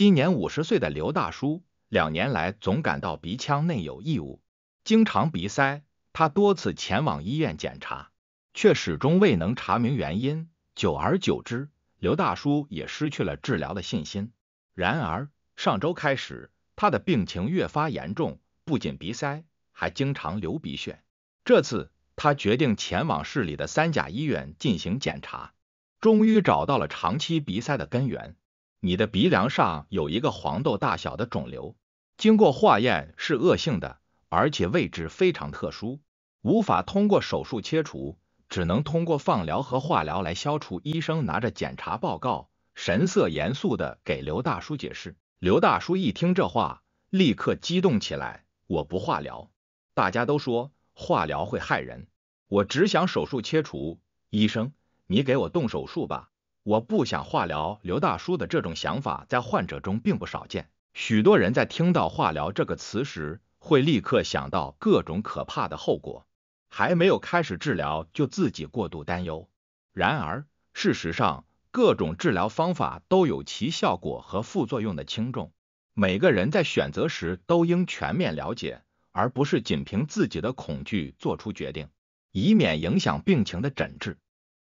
今年五十岁的刘大叔，两年来总感到鼻腔内有异物，经常鼻塞。他多次前往医院检查，却始终未能查明原因。久而久之，刘大叔也失去了治疗的信心。然而，上周开始，他的病情越发严重，不仅鼻塞，还经常流鼻血。这次，他决定前往市里的三甲医院进行检查，终于找到了长期鼻塞的根源。你的鼻梁上有一个黄豆大小的肿瘤，经过化验是恶性的，而且位置非常特殊，无法通过手术切除，只能通过放疗和化疗来消除。医生拿着检查报告，神色严肃的给刘大叔解释。刘大叔一听这话，立刻激动起来：“我不化疗，大家都说化疗会害人，我只想手术切除。医生，你给我动手术吧。”我不想化疗，刘大叔的这种想法在患者中并不少见。许多人在听到化疗这个词时，会立刻想到各种可怕的后果，还没有开始治疗就自己过度担忧。然而，事实上，各种治疗方法都有其效果和副作用的轻重，每个人在选择时都应全面了解，而不是仅凭自己的恐惧做出决定，以免影响病情的诊治。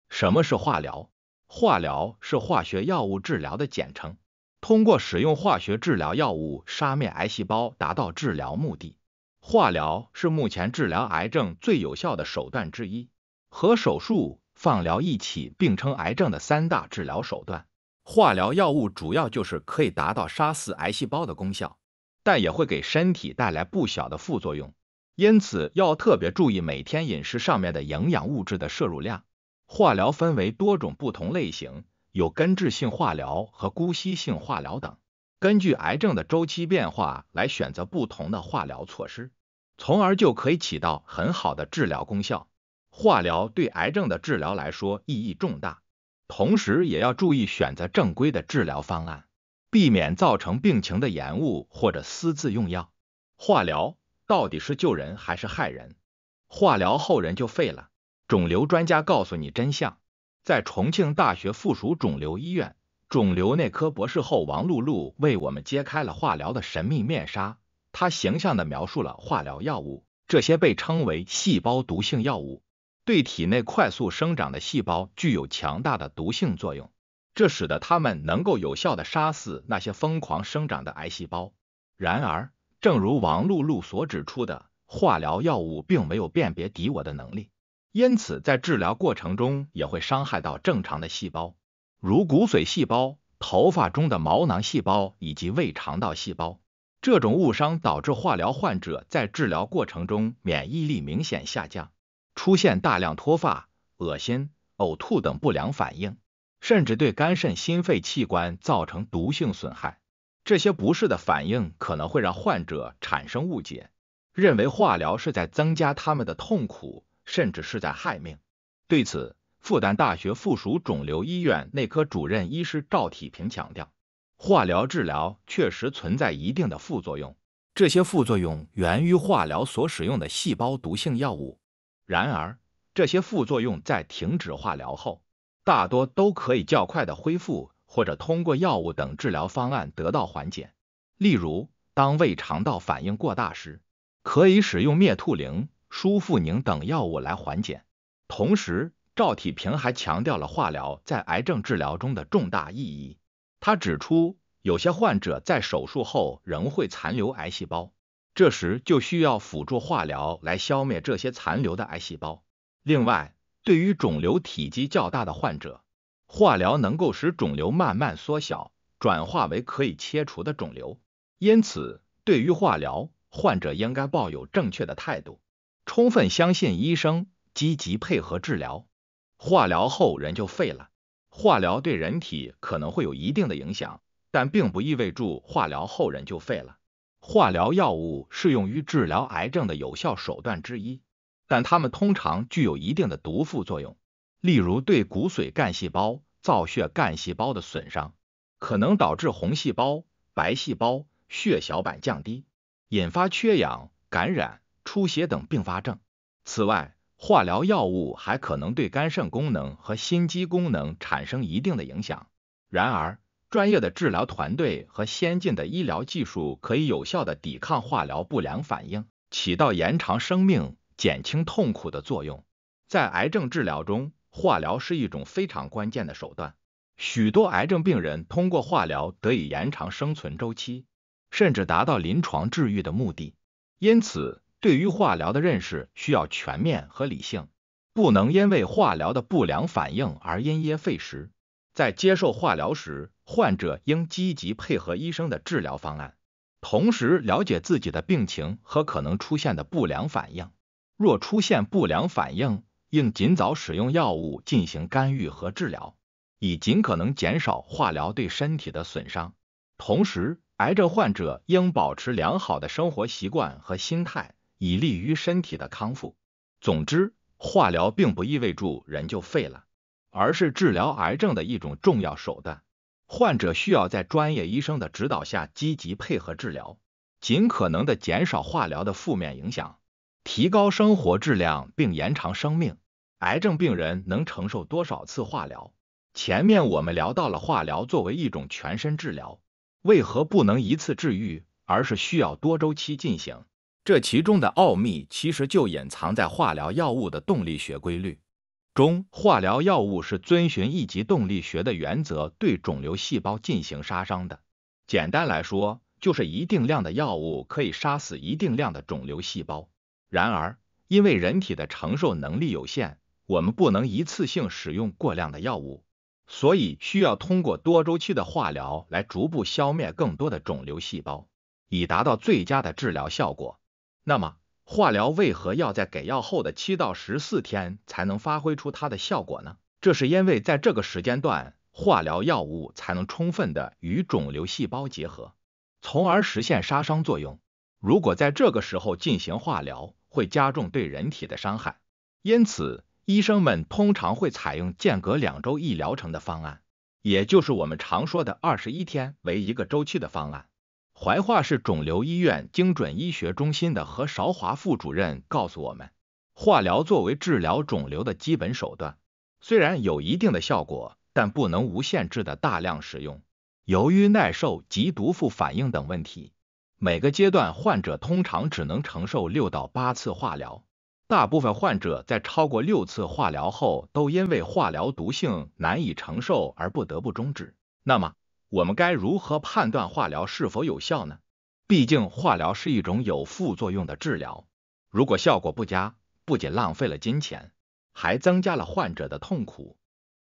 什么是化疗？化疗是化学药物治疗的简称，通过使用化学治疗药物杀灭癌细胞，达到治疗目的。化疗是目前治疗癌症最有效的手段之一，和手术、放疗一起并称癌症的三大治疗手段。化疗药物主要就是可以达到杀死癌细胞的功效，但也会给身体带来不小的副作用，因此要特别注意每天饮食上面的营养物质的摄入量。化疗分为多种不同类型，有根治性化疗和姑息性化疗等。根据癌症的周期变化来选择不同的化疗措施，从而就可以起到很好的治疗功效。化疗对癌症的治疗来说意义重大，同时也要注意选择正规的治疗方案，避免造成病情的延误或者私自用药。化疗到底是救人还是害人？化疗后人就废了？肿瘤专家告诉你真相，在重庆大学附属肿瘤医院，肿瘤内科博士后王露露为我们揭开了化疗的神秘面纱。她形象地描述了化疗药物，这些被称为细胞毒性药物，对体内快速生长的细胞具有强大的毒性作用，这使得它们能够有效地杀死那些疯狂生长的癌细胞。然而，正如王露露所指出的，化疗药物并没有辨别敌我的能力。因此，在治疗过程中也会伤害到正常的细胞，如骨髓细胞、头发中的毛囊细胞以及胃肠道细胞。这种误伤导致化疗患者在治疗过程中免疫力明显下降，出现大量脱发、恶心、呕吐等不良反应，甚至对肝肾、心肺器官造成毒性损害。这些不适的反应可能会让患者产生误解，认为化疗是在增加他们的痛苦。甚至是在害命。对此，复旦大学附属肿瘤医院内科主任医师赵体平强调，化疗治疗确实存在一定的副作用，这些副作用源于化疗所使用的细胞毒性药物。然而，这些副作用在停止化疗后，大多都可以较快的恢复，或者通过药物等治疗方案得到缓解。例如，当胃肠道反应过大时，可以使用灭吐灵。舒复宁等药物来缓解。同时，赵体平还强调了化疗在癌症治疗中的重大意义。他指出，有些患者在手术后仍会残留癌细胞，这时就需要辅助化疗来消灭这些残留的癌细胞。另外，对于肿瘤体积较大的患者，化疗能够使肿瘤慢慢缩小，转化为可以切除的肿瘤。因此，对于化疗，患者应该抱有正确的态度。充分相信医生，积极配合治疗。化疗后人就废了？化疗对人体可能会有一定的影响，但并不意味着化疗后人就废了。化疗药物适用于治疗癌症的有效手段之一，但它们通常具有一定的毒副作用，例如对骨髓干细胞、造血干细胞的损伤，可能导致红细胞、白细胞、血小板降低，引发缺氧、感染。出血等并发症。此外，化疗药物还可能对肝肾功能和心肌功能产生一定的影响。然而，专业的治疗团队和先进的医疗技术可以有效的抵抗化疗不良反应，起到延长生命、减轻痛苦的作用。在癌症治疗中，化疗是一种非常关键的手段。许多癌症病人通过化疗得以延长生存周期，甚至达到临床治愈的目的。因此，对于化疗的认识需要全面和理性，不能因为化疗的不良反应而因噎废食。在接受化疗时，患者应积极配合医生的治疗方案，同时了解自己的病情和可能出现的不良反应。若出现不良反应，应尽早使用药物进行干预和治疗，以尽可能减少化疗对身体的损伤。同时，癌症患者应保持良好的生活习惯和心态。以利于身体的康复。总之，化疗并不意味着人就废了，而是治疗癌症的一种重要手段。患者需要在专业医生的指导下积极配合治疗，尽可能的减少化疗的负面影响，提高生活质量并延长生命。癌症病人能承受多少次化疗？前面我们聊到了化疗作为一种全身治疗，为何不能一次治愈，而是需要多周期进行？这其中的奥秘其实就隐藏在化疗药物的动力学规律中。化疗药物是遵循一级动力学的原则对肿瘤细胞进行杀伤的。简单来说，就是一定量的药物可以杀死一定量的肿瘤细胞。然而，因为人体的承受能力有限，我们不能一次性使用过量的药物，所以需要通过多周期的化疗来逐步消灭更多的肿瘤细胞，以达到最佳的治疗效果。那么，化疗为何要在给药后的七到十四天才能发挥出它的效果呢？这是因为在这个时间段，化疗药物才能充分的与肿瘤细胞结合，从而实现杀伤作用。如果在这个时候进行化疗，会加重对人体的伤害。因此，医生们通常会采用间隔两周一疗程的方案，也就是我们常说的二十一天为一个周期的方案。怀化市肿瘤医院精准医学中心的何韶华副主任告诉我们，化疗作为治疗肿瘤的基本手段，虽然有一定的效果，但不能无限制的大量使用。由于耐受及毒副反应等问题，每个阶段患者通常只能承受六到八次化疗。大部分患者在超过六次化疗后，都因为化疗毒性难以承受而不得不终止。那么，我们该如何判断化疗是否有效呢？毕竟化疗是一种有副作用的治疗，如果效果不佳，不仅浪费了金钱，还增加了患者的痛苦。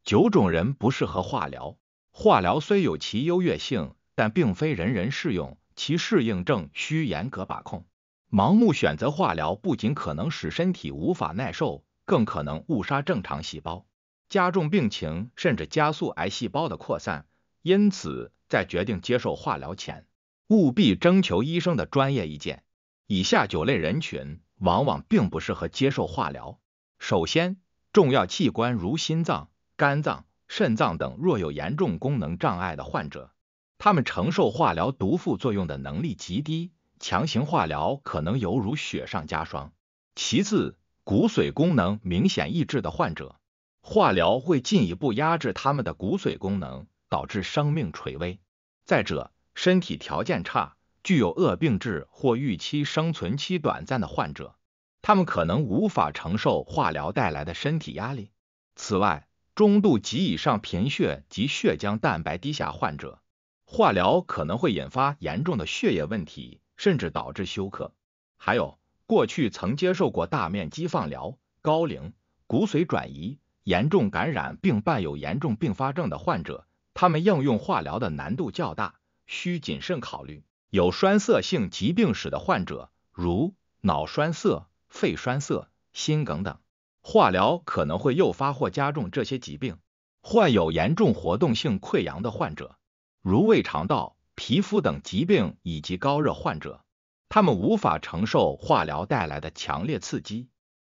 九种人不适合化疗，化疗虽有其优越性，但并非人人适用，其适应症需严格把控。盲目选择化疗，不仅可能使身体无法耐受，更可能误杀正常细胞，加重病情，甚至加速癌细胞的扩散。因此，在决定接受化疗前，务必征求医生的专业意见。以下九类人群往往并不适合接受化疗：首先，重要器官如心脏、肝脏、肾脏等若有严重功能障碍的患者，他们承受化疗毒副作用的能力极低，强行化疗可能犹如雪上加霜。其次，骨髓功能明显抑制的患者，化疗会进一步压制他们的骨髓功能。导致生命垂危。再者，身体条件差、具有恶病质或预期生存期短暂的患者，他们可能无法承受化疗带来的身体压力。此外，中度及以上贫血及血浆蛋白低下患者，化疗可能会引发严重的血液问题，甚至导致休克。还有，过去曾接受过大面积放疗、高龄、骨髓转移、严重感染并伴有严重并发症的患者。他们应用化疗的难度较大，需谨慎考虑。有栓塞性疾病史的患者，如脑栓塞、肺栓塞、心梗等，化疗可能会诱发或加重这些疾病。患有严重活动性溃疡的患者，如胃肠道、皮肤等疾病以及高热患者，他们无法承受化疗带来的强烈刺激。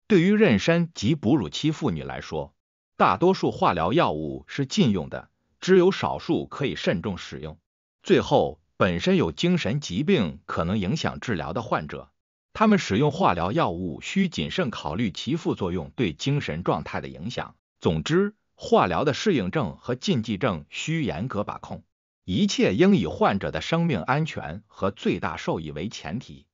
对于妊娠及哺乳期妇女来说，大多数化疗药物是禁用的。只有少数可以慎重使用。最后，本身有精神疾病可能影响治疗的患者，他们使用化疗药物需谨慎考虑其副作用对精神状态的影响。总之，化疗的适应症和禁忌症需严格把控，一切应以患者的生命安全和最大受益为前提。